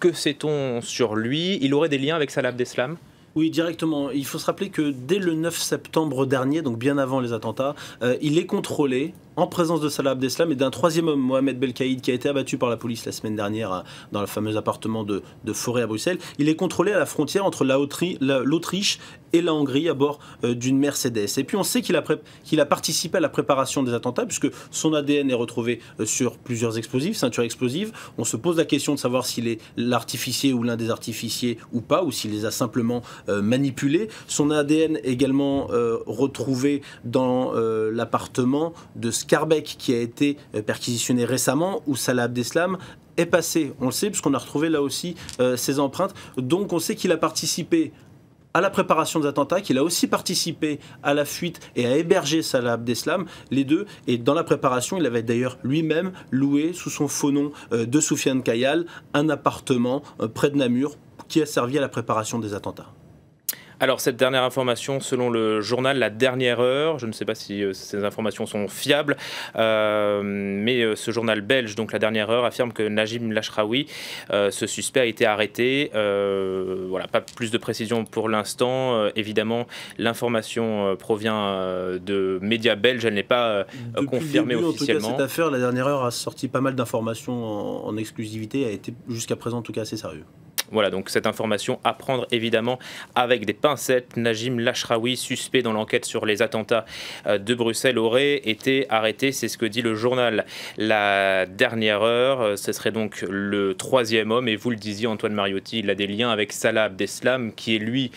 que sait-on sur lui Il aurait des liens avec Salah Abdeslam oui, directement. Il faut se rappeler que dès le 9 septembre dernier, donc bien avant les attentats, euh, il est contrôlé en présence de Salah Abdeslam et d'un troisième homme, Mohamed Belkaïd, qui a été abattu par la police la semaine dernière hein, dans le fameux appartement de, Forêt à Bruxelles. Il est contrôlé à la frontière entre l'Autriche et la Hongrie à bord euh, d'une Mercedes. Et puis on sait qu'il a, participé à la préparation des attentats puisque son ADN est retrouvé euh, sur plusieurs explosifs, ceintures explosives. On se pose la question de savoir s'il est l'artificier ou l'un des artificiers ou pas, ou s'il les a simplement euh, manipulés. Son ADN également retrouvé dans l'appartement de Scarbeck qui a été euh, perquisitionné récemment, ou Salah Abdeslam est passé. On le sait, puisqu'on a retrouvé là aussi euh, ses empreintes. Donc on sait qu'il a participé à la préparation des attentats, qu'il a aussi participé à la fuite et à héberger Salah Abdeslam, les deux. Et dans la préparation, il avait d'ailleurs lui-même loué, sous son faux nom euh, de Soufiane Kayal, un appartement près de Namur qui a servi à la préparation des attentats. Alors cette dernière information, selon le journal La Dernière Heure, je ne sais pas si euh, ces informations sont fiables, euh, mais euh, ce journal belge, donc La Dernière Heure, affirme que Najim Lachraoui, ce suspect, a été arrêté. voilà, pas plus de précisions pour l'instant. évidemment, l'information provient de médias belges, elle n'est pas confirmée officiellement. En tout cas, cette affaire, La Dernière Heure a sorti pas mal d'informations en, en exclusivité, a été jusqu'à présent en tout cas assez sérieux. Voilà, donc cette information à prendre évidemment avec des pincettes. Najim Lachraoui, suspect dans l'enquête sur les attentats euh, de Bruxelles, aurait été arrêté. C'est ce que dit le journal La Dernière Heure. Euh, ce serait donc le troisième homme. Et vous le disiez, Antoine Mariotti, il a des liens avec Salah Abdeslam, qui est lui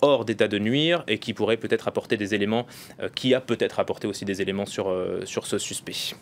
hors d'état de nuire et qui pourrait peut-être apporter des éléments, euh, qui a peut-être apporté aussi des éléments sur, sur ce suspect.